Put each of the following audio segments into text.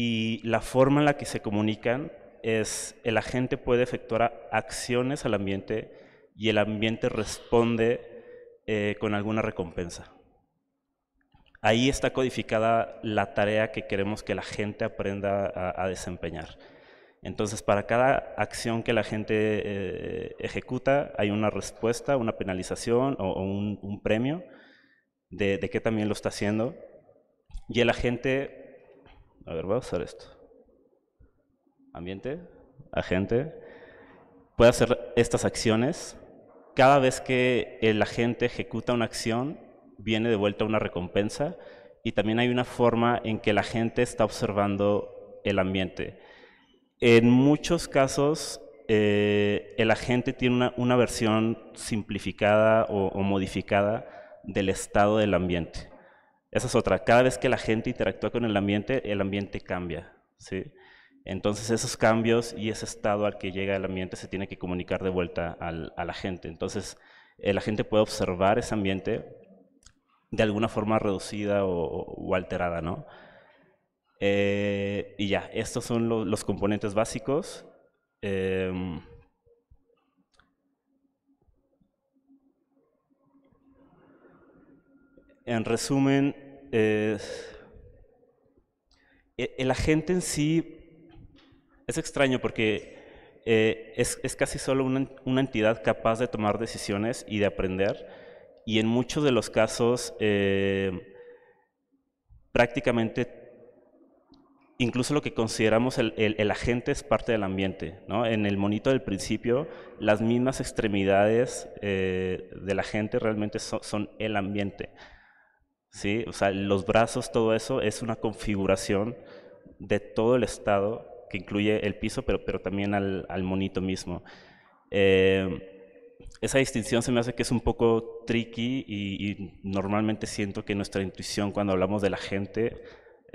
y la forma en la que se comunican es el agente puede efectuar acciones al ambiente y el ambiente responde eh, con alguna recompensa. Ahí está codificada la tarea que queremos que la gente aprenda a, desempeñar. Entonces, para cada acción que la gente eh, ejecuta, hay una respuesta, una penalización o, un, premio de que también lo está haciendo. Y el agente a ver, voy a usar esto. Ambiente, agente. Puede hacer estas acciones. Cada vez que el agente ejecuta una acción, viene de vuelta una recompensa. Y también hay una forma en que el agente está observando el ambiente. En muchos casos, eh, el agente tiene una, versión simplificada o modificada del estado del ambiente. Esa es otra. Cada vez que la gente interactúa con el ambiente, el ambiente cambia. ¿sí? Entonces esos cambios y ese estado al que llega el ambiente se tiene que comunicar de vuelta al, a la gente. Entonces eh, la gente puede observar ese ambiente de alguna forma reducida o, alterada. ¿no? Eh, y ya, estos son los componentes básicos. Em, en resumen, e, el agente en sí es extraño porque eh, es, casi solo una, entidad capaz de tomar decisiones y de aprender, y en muchos de los casos eh, prácticamente incluso lo que consideramos el, agente es parte del ambiente. En el monito del principio, las mismas extremidades eh, del agente realmente son el ambiente. ¿sí? O sea, los brazos, todo eso es una configuración de todo el estado que incluye el piso, pero, pero también al, monito mismo. Eh, esa distinción se me hace que es un poco tricky y, normalmente siento que nuestra intuición cuando hablamos de la gente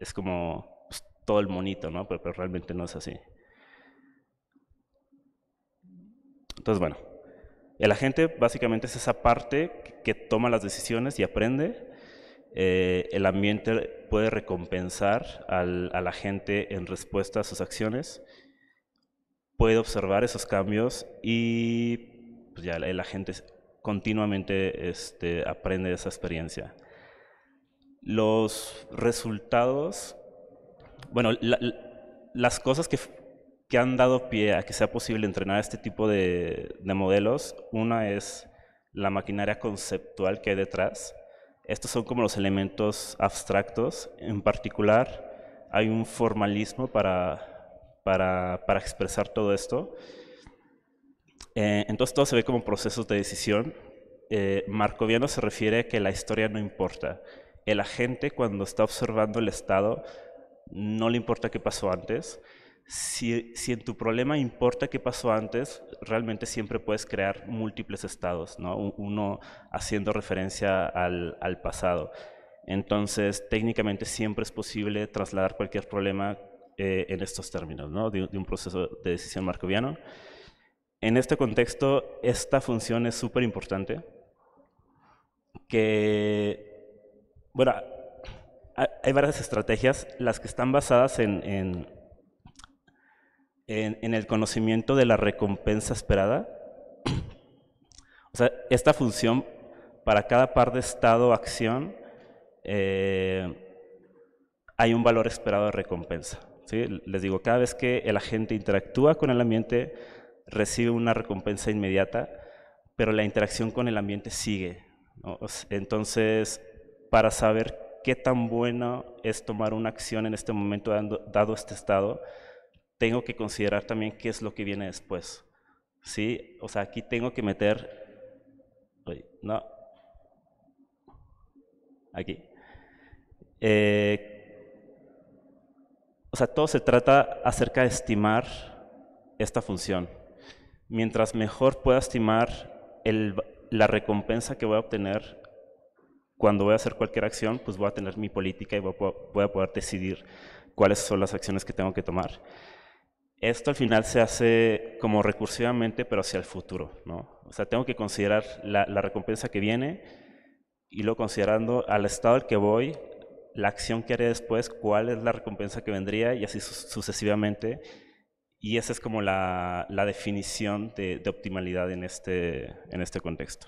es como pues, todo el monito, Pero, pero, realmente no es así. Entonces, bueno, el agente básicamente es esa parte que toma las decisiones y aprende, eh, el ambiente puede recompensar a la gente en respuesta a sus acciones, puede observar esos cambios y pues, ya la, gente continuamente este, aprende de esa experiencia. Los resultados, bueno, las cosas que, que han dado pie a que sea posible entrenar este tipo de modelos, una es la maquinaria conceptual que hay detrás, estos son como los elementos abstractos. En particular, hay un formalismo para, para, para expresar todo esto. Eh, entonces todo se ve como procesos de decisión. Eh, Marcoviano se refiere a que la historia no importa. El agente cuando está observando el estado no le importa qué pasó antes, si, en tu problema importa qué pasó antes, realmente siempre puedes crear múltiples estados, ¿no? uno haciendo referencia al, pasado. Entonces, técnicamente siempre es posible trasladar cualquier problema eh, en estos términos, ¿no? de, un proceso de decisión markoviano. En este contexto, esta función es súper importante, que, bueno, hay varias estrategias, las que están basadas en en, el conocimiento de la recompensa esperada. O sea, esta función para cada par de estado o acción eh, hay un valor esperado de recompensa. ¿sí? Les digo, cada vez que el agente interactúa con el ambiente, recibe una recompensa inmediata, pero la interacción con el ambiente sigue. Entonces, para saber qué tan bueno es tomar una acción en este momento dado este estado, tengo que considerar también qué es lo que viene después. ¿Sí? O sea, aquí tengo que meter... No. Aquí. Eh, o sea, todo se trata acerca de estimar esta función. Mientras mejor pueda estimar la recompensa que voy a obtener cuando voy a hacer cualquier acción, pues voy a tener mi política y voy a poder decidir cuáles son las acciones que tengo que tomar esto al final se hace como recursivamente, pero hacia el futuro, ¿no? O sea, tengo que considerar la, recompensa que viene y lo considerando al estado al que voy, la acción que haré después, cuál es la recompensa que vendría y así sucesivamente. Y esa es como la, definición de, optimalidad en este, en este contexto.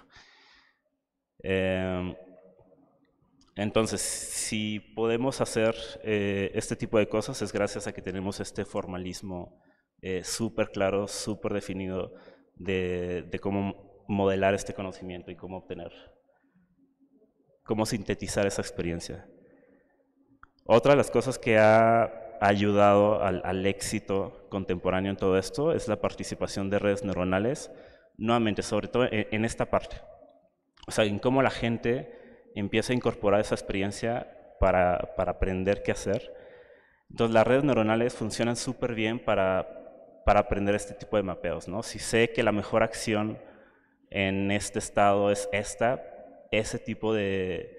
Em, entonces, si podemos hacer eh, este tipo de cosas es gracias a que tenemos este formalismo eh, súper claro, súper definido de, cómo modelar este conocimiento y cómo obtener, cómo sintetizar esa experiencia. Otra de las cosas que ha ayudado al, éxito contemporáneo en todo esto es la participación de redes neuronales, nuevamente, sobre todo en, esta parte. O sea, en cómo la gente empieza a incorporar esa experiencia para, para aprender qué hacer. Entonces las redes neuronales funcionan súper bien para, para, aprender este tipo de mapeos. ¿no? Si sé que la mejor acción en este estado es esta, ese tipo de,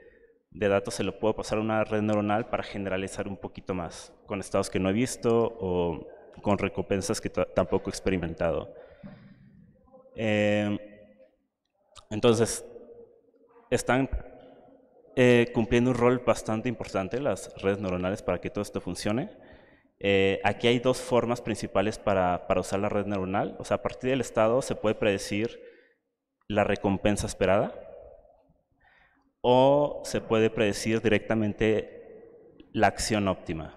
de datos se lo puedo pasar a una red neuronal para generalizar un poquito más, con estados que no he visto o con recompensas que tampoco he experimentado. Eh, entonces, están eh, cumpliendo un rol bastante importante las redes neuronales para que todo esto funcione. Eh, aquí hay dos formas principales para, usar la red neuronal. O sea, a partir del estado se puede predecir la recompensa esperada o se puede predecir directamente la acción óptima.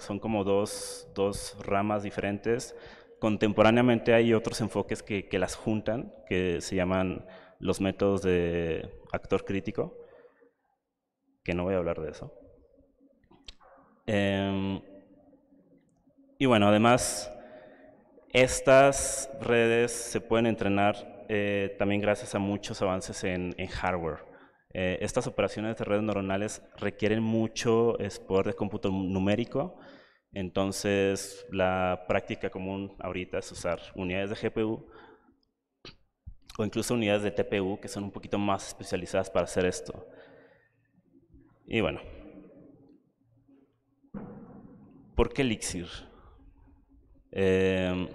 son como dos, dos, ramas diferentes. Contemporáneamente hay otros enfoques que las juntan, que se llaman los métodos de actor crítico que no voy a hablar de eso. Em, y bueno, además, estas redes se pueden entrenar eh, también gracias a muchos avances en, hardware. Eh, estas operaciones de redes neuronales requieren mucho poder de cómputo numérico, entonces la práctica común ahorita es usar unidades de GPU o incluso unidades de TPU que son un poquito más especializadas para hacer esto. Y bueno, ¿por qué elixir? Em,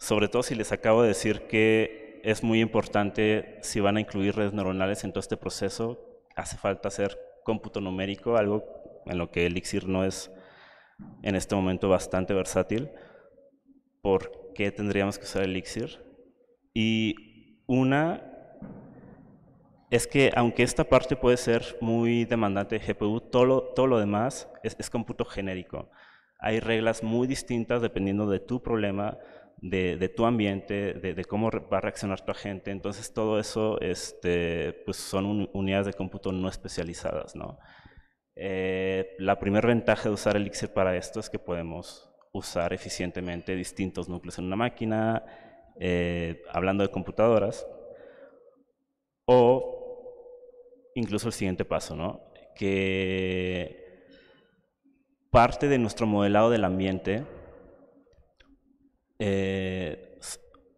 sobre todo si les acabo de decir que es muy importante si van a incluir redes neuronales en todo este proceso, hace falta hacer cómputo numérico, algo en lo que Elixir no es en este momento bastante versátil. ¿Por qué tendríamos que usar Elixir? Y una es que aunque esta parte puede ser muy demandante de GPU, todo lo, todo lo demás es, cómputo genérico. Hay reglas muy distintas dependiendo de tu problema, de, tu ambiente, de, cómo va a reaccionar tu agente. Entonces todo eso este, pues son unidades de cómputo no especializadas. Eh, la primera ventaja de usar Elixir para esto es que podemos usar eficientemente distintos núcleos en una máquina, eh, hablando de computadoras, o incluso el siguiente paso, ¿no? Que parte de nuestro modelado del ambiente, eh,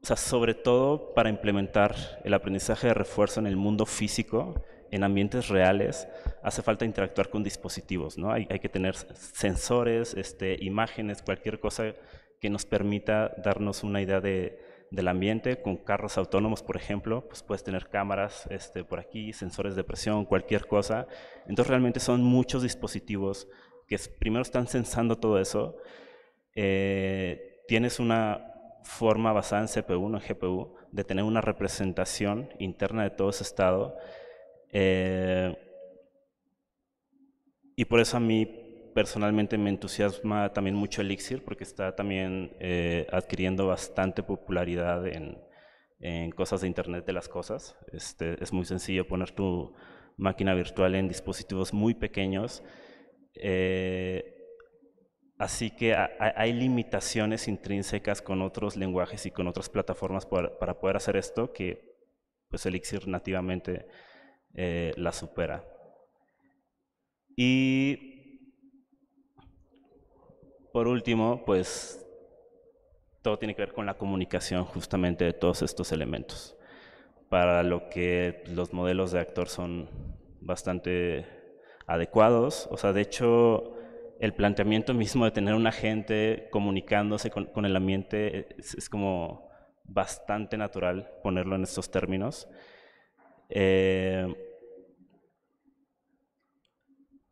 sobre todo para implementar el aprendizaje de refuerzo en el mundo físico, en ambientes reales, hace falta interactuar con dispositivos, ¿no? Hay, que tener sensores, este, imágenes, cualquier cosa que nos permita darnos una idea de, del ambiente. Con carros autónomos, por ejemplo, pues puedes tener cámaras este, por aquí, sensores de presión, cualquier cosa. Entonces realmente son muchos dispositivos que primero están sensando todo eso. Eh, tienes una forma basada en CPU, en GPU, de tener una representación interna de todo ese estado. Eh, y por eso a mí personalmente me entusiasma también mucho Elixir porque está también eh, adquiriendo bastante popularidad en, cosas de Internet de las cosas. Este, es muy sencillo poner tu máquina virtual en dispositivos muy pequeños. Eh, así que hay limitaciones intrínsecas con otros lenguajes y con otras plataformas para, para poder hacer esto que pues Elixir nativamente eh, la supera. Y por último, pues todo tiene que ver con la comunicación justamente de todos estos elementos, para lo que los modelos de actor son bastante adecuados. O sea, de hecho, el planteamiento mismo de tener un agente comunicándose con, el ambiente es, como bastante natural ponerlo en estos términos. Eh,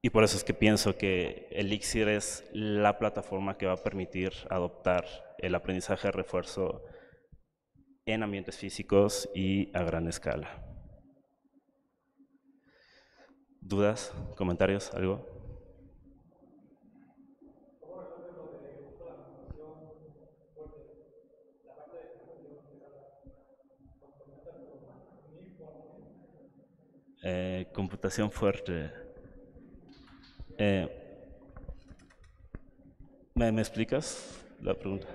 y por eso es que pienso que Elixir es la plataforma que va a permitir adoptar el aprendizaje de refuerzo en ambientes físicos y a gran escala. ¿Dudas? ¿Comentarios? ¿Algo? Eh, computación fuerte. Eh, ¿me, explicas la pregunta?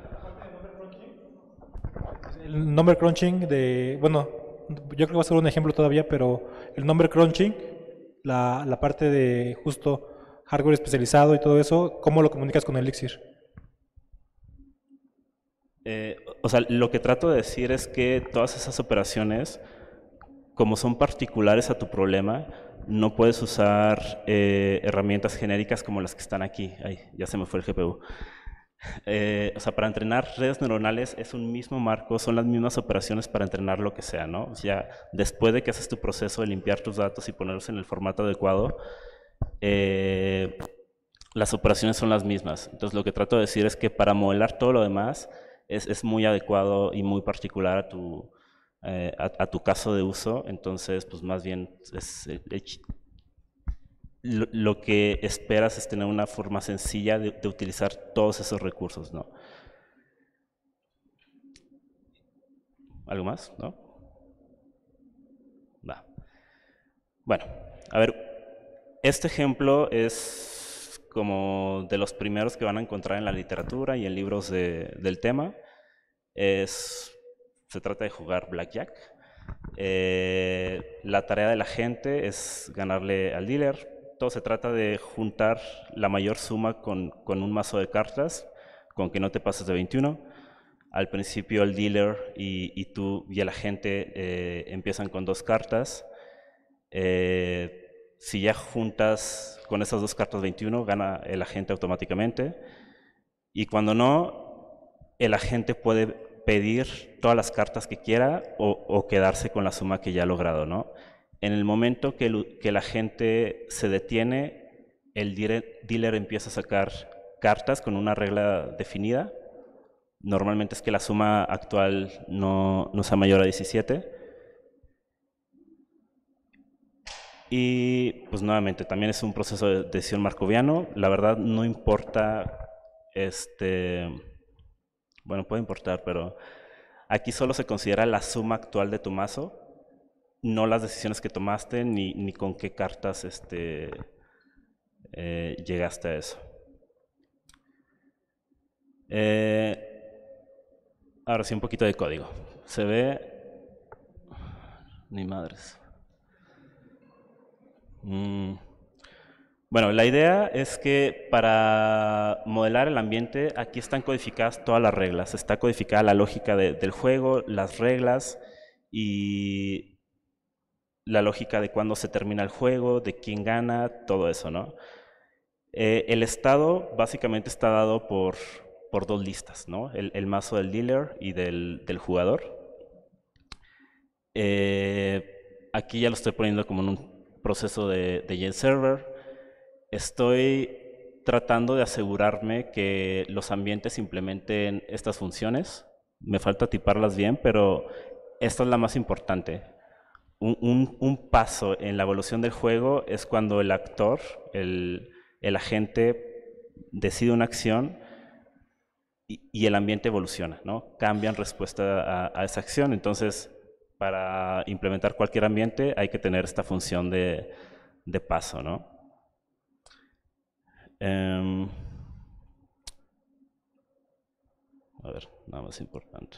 El number crunching de, bueno, yo creo que va a ser un ejemplo todavía, pero el number crunching, la, parte de justo hardware especializado y todo eso, ¿cómo lo comunicas con Elixir? Eh, o sea, lo que trato de decir es que todas esas operaciones como son particulares a tu problema, no puedes usar eh, herramientas genéricas como las que están aquí. ahí ya se me fue el GPU. Eh, o sea, para entrenar redes neuronales es un mismo marco, son las mismas operaciones para entrenar lo que sea, ¿no? O sea, después de que haces tu proceso de limpiar tus datos y ponerlos en el formato adecuado, eh, las operaciones son las mismas. Entonces, lo que trato de decir es que para modelar todo lo demás es, es muy adecuado y muy particular a tu, eh, a, tu caso de uso, entonces pues más bien es, lo, que esperas es tener una forma sencilla de, utilizar todos esos recursos, ¿no? ¿Algo más? ¿No? Bueno, a ver, este ejemplo es como de los primeros que van a encontrar en la literatura y en libros del tema. Es se trata de jugar blackjack. Eh, la tarea de la gente es ganarle al dealer. Todo se trata de juntar la mayor suma con, con un mazo de cartas, con que no te pases de 21. Al principio el dealer y, y tú y la gente eh, empiezan con dos cartas. Eh, si ya juntas con esas dos cartas 21, gana el agente automáticamente. Y cuando no, el agente puede pedir todas las cartas que quiera o, quedarse con la suma que ya ha logrado, ¿no? En el momento que, que la gente se detiene, el dealer, empieza a sacar cartas con una regla definida. Normalmente es que la suma actual no, no sea mayor a 17. Y pues nuevamente, también es un proceso de decisión marcoviano. La verdad no importa este bueno, puede importar, pero aquí solo se considera la suma actual de tu mazo, no las decisiones que tomaste ni, ni con qué cartas este, eh, llegaste a eso. Eh, ahora sí, un poquito de código. Se ve... Ni madres. Mm. Bueno, la idea es que para modelar el ambiente aquí están codificadas todas las reglas. Está codificada la lógica del juego, las reglas y la lógica de cuándo se termina el juego, de quién gana, todo eso, ¿no? Eh, el estado básicamente está dado por, por dos listas, ¿no? El, mazo del dealer y del, jugador. Eh, aquí ya lo estoy poniendo como en un proceso de, de Server. Estoy tratando de asegurarme que los ambientes implementen estas funciones. Me falta tiparlas bien, pero esta es la más importante. Un, paso en la evolución del juego es cuando el actor, el, agente, decide una acción y, el ambiente evoluciona, ¿no? Cambian respuesta a, esa acción. Entonces, para implementar cualquier ambiente hay que tener esta función de, de paso, ¿no? Em, a ver, nada más importante.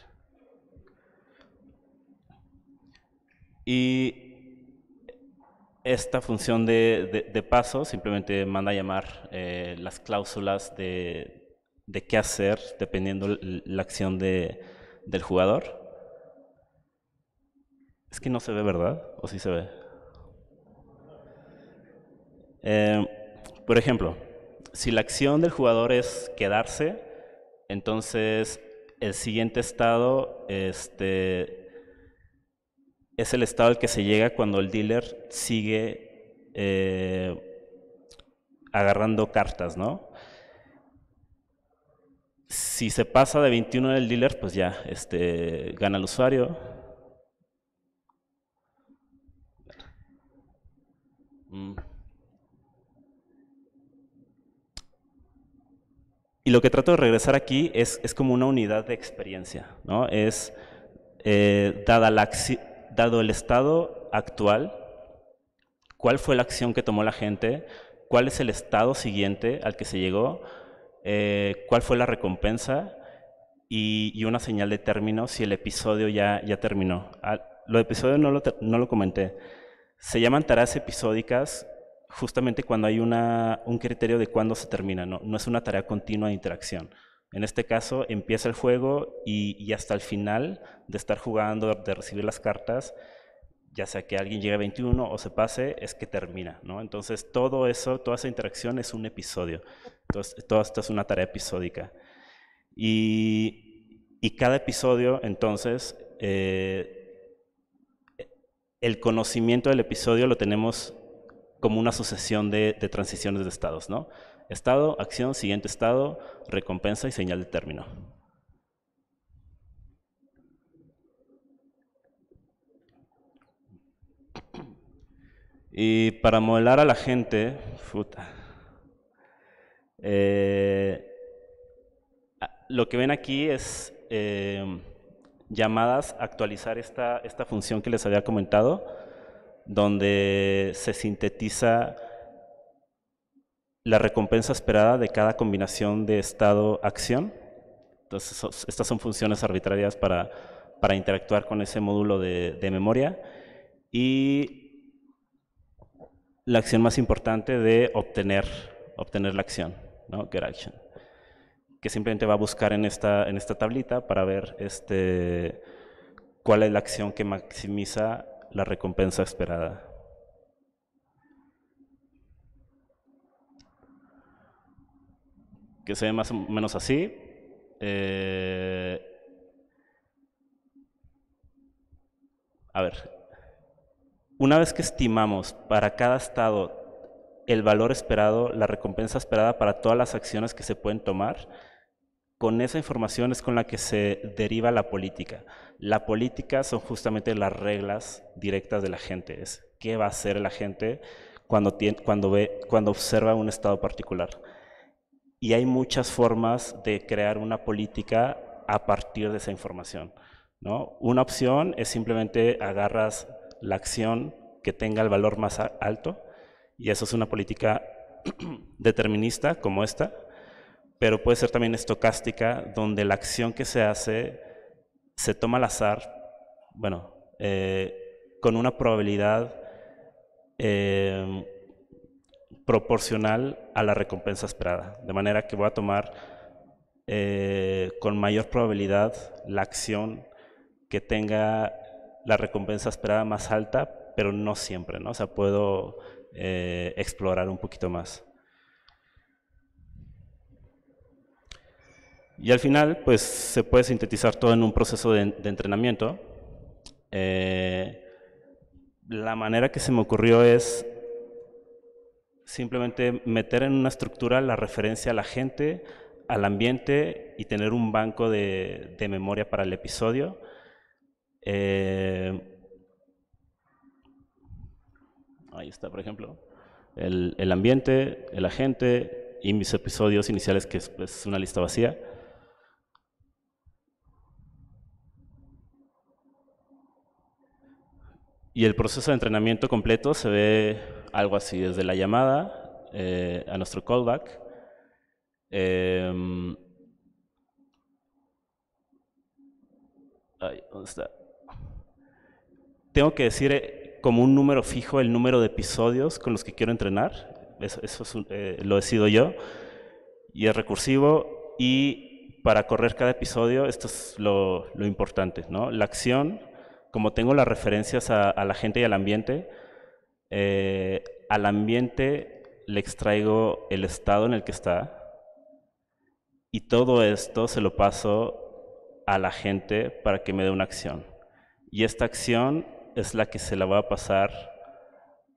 Y esta función de, paso simplemente manda a llamar eh, las cláusulas de, de, qué hacer dependiendo la acción de del jugador. Es que no se ve, ¿verdad? ¿O sí se ve? Em, por ejemplo, si la acción del jugador es quedarse, entonces el siguiente estado este, es el estado al que se llega cuando el dealer sigue eh, agarrando cartas, ¿no? Si se pasa de 21 del dealer, pues ya este, gana el usuario. Mm. Y lo que trato de regresar aquí es, es como una unidad de experiencia, ¿no? Es, eh, la, dado el estado actual, cuál fue la acción que tomó la gente, cuál es el estado siguiente al que se llegó, eh, cuál fue la recompensa y, una señal de término si el episodio ya, ya terminó. Los episodios episodio no lo, no lo comenté. Se llaman tareas episódicas justamente cuando hay una, un criterio de cuándo se termina, ¿no? no es una tarea continua de interacción. En este caso, empieza el juego y, hasta el final de estar jugando, de recibir las cartas, ya sea que alguien llegue a 21 o se pase, es que termina, ¿no? Entonces, todo eso, toda esa interacción es un episodio. Entonces, todo esto es una tarea episódica. Y, cada episodio, entonces, eh, el conocimiento del episodio lo tenemos como una sucesión de, transiciones de estados, ¿no? Estado, acción, siguiente estado, recompensa y señal de término. Y para modelar a la gente, eh, lo que ven aquí es eh, llamadas a actualizar esta, esta función que les había comentado donde se sintetiza la recompensa esperada de cada combinación de estado-acción. Entonces, estas son funciones arbitrarias para, para interactuar con ese módulo de, memoria. Y la acción más importante de obtener, obtener la acción, ¿no? action. Que simplemente va a buscar en esta, en esta tablita para ver este, cuál es la acción que maximiza la recompensa esperada. Que se ve más o menos así. Eh, a ver, una vez que estimamos para cada estado el valor esperado, la recompensa esperada para todas las acciones que se pueden tomar, con esa información es con la que se deriva la política. La política son justamente las reglas directas de la gente, es qué va a hacer la gente cuando, ve, cuando observa un estado particular. Y hay muchas formas de crear una política a partir de esa información. ¿no? Una opción es simplemente agarras la acción que tenga el valor más alto, y eso es una política determinista como esta, pero puede ser también estocástica, donde la acción que se hace se toma al azar, bueno, eh, con una probabilidad eh, proporcional a la recompensa esperada. De manera que voy a tomar eh, con mayor probabilidad la acción que tenga la recompensa esperada más alta, pero no siempre, ¿no? O sea, puedo explorar un poquito más. Y al final, pues se puede sintetizar todo en un proceso de, entrenamiento. Eh, la manera que se me ocurrió es simplemente meter en una estructura la referencia a la gente, al ambiente y tener un banco de, memoria para el episodio. Eh, ahí está, por ejemplo, el, ambiente, el agente y mis episodios iniciales, que es pues, una lista vacía. Y el proceso de entrenamiento completo se ve algo así, desde la llamada eh, a nuestro callback. Em, Tengo que decir eh, como un número fijo el número de episodios con los que quiero entrenar. Eso, es eh, lo decido yo. Y es recursivo. Y para correr cada episodio, esto es lo, lo importante, ¿no? La acción como tengo las referencias a, la gente y al ambiente, eh, al ambiente le extraigo el estado en el que está y todo esto se lo paso a la gente para que me dé una acción. Y esta acción es la que se la va a pasar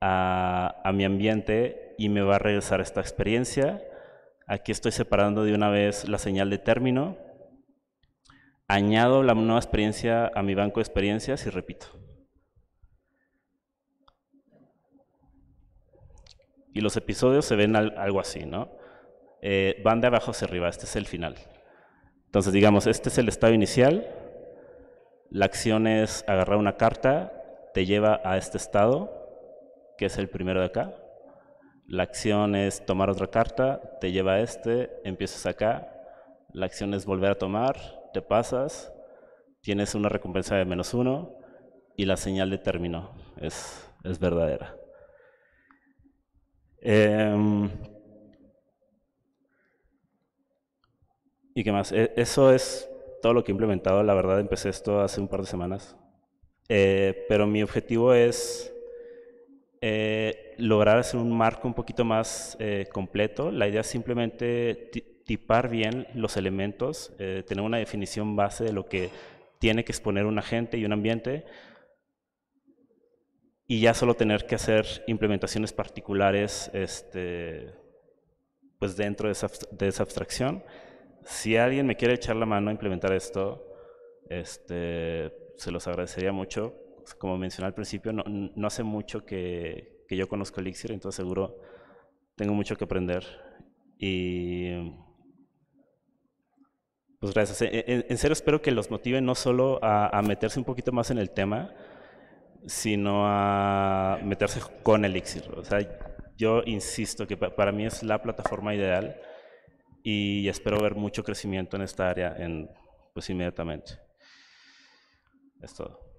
a, a mi ambiente y me va a regresar esta experiencia. Aquí estoy separando de una vez la señal de término añado la nueva experiencia a mi banco de experiencias y repito. Y los episodios se ven algo así, ¿no? Eh, van de abajo hacia arriba, este es el final. Entonces, digamos, este es el estado inicial, la acción es agarrar una carta, te lleva a este estado, que es el primero de acá. La acción es tomar otra carta, te lleva a este, empiezas acá. La acción es volver a tomar, te pasas, tienes una recompensa de menos uno y la señal de término es, es verdadera. Em, ¿Y qué más? E, eso es todo lo que he implementado. La verdad, empecé esto hace un par de semanas. Eh, pero mi objetivo es eh, lograr hacer un marco un poquito más eh, completo. La idea es simplemente tipar bien los elementos, eh, tener una definición base de lo que tiene que exponer un agente y un ambiente, y ya solo tener que hacer implementaciones particulares este, pues dentro de esa, de esa, abstracción. Si alguien me quiere echar la mano a implementar esto, este, se los agradecería mucho. Como mencioné al principio, no, no hace mucho que, que yo conozco Elixir, entonces seguro tengo mucho que aprender. Y pues gracias. En, serio espero que los motive no solo a, meterse un poquito más en el tema, sino a meterse con Elixir. O sea, yo insisto que para mí es la plataforma ideal y espero ver mucho crecimiento en esta área en, pues inmediatamente. Es todo.